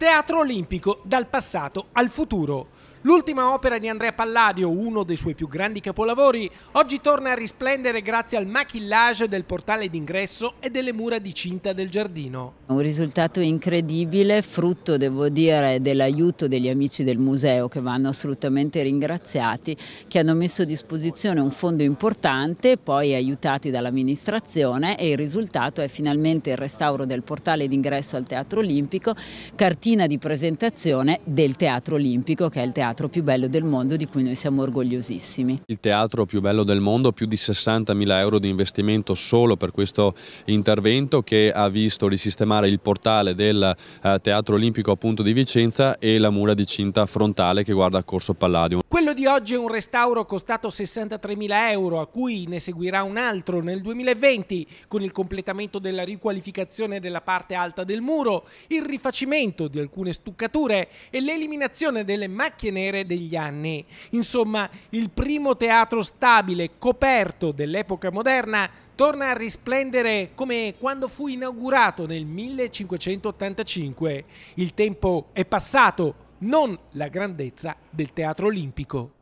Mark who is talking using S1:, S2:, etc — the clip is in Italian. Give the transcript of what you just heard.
S1: Teatro Olimpico dal passato al futuro. L'ultima opera di Andrea Palladio, uno dei suoi più grandi capolavori, oggi torna a risplendere grazie al maquillage del portale d'ingresso e delle mura di cinta del giardino.
S2: Un risultato incredibile, frutto devo dire dell'aiuto degli amici del museo che vanno assolutamente ringraziati, che hanno messo a disposizione un fondo importante, poi aiutati dall'amministrazione e il risultato è finalmente il restauro del portale d'ingresso al Teatro Olimpico, cartina di presentazione del Teatro Olimpico che è il teatro teatro più bello del mondo di cui noi siamo orgogliosissimi.
S3: Il teatro più bello del mondo, più di 60.000 euro di investimento solo per questo intervento che ha visto risistemare il portale del eh, Teatro Olimpico appunto di Vicenza e la mura di cinta frontale che guarda Corso Palladio.
S1: Quello di oggi è un restauro costato 63.000 euro a cui ne seguirà un altro nel 2020 con il completamento della riqualificazione della parte alta del muro, il rifacimento di alcune stuccature e l'eliminazione delle macchine tenere degli anni. Insomma, il primo teatro stabile, coperto dell'epoca moderna, torna a risplendere come quando fu inaugurato nel 1585. Il tempo è passato, non la grandezza del teatro olimpico.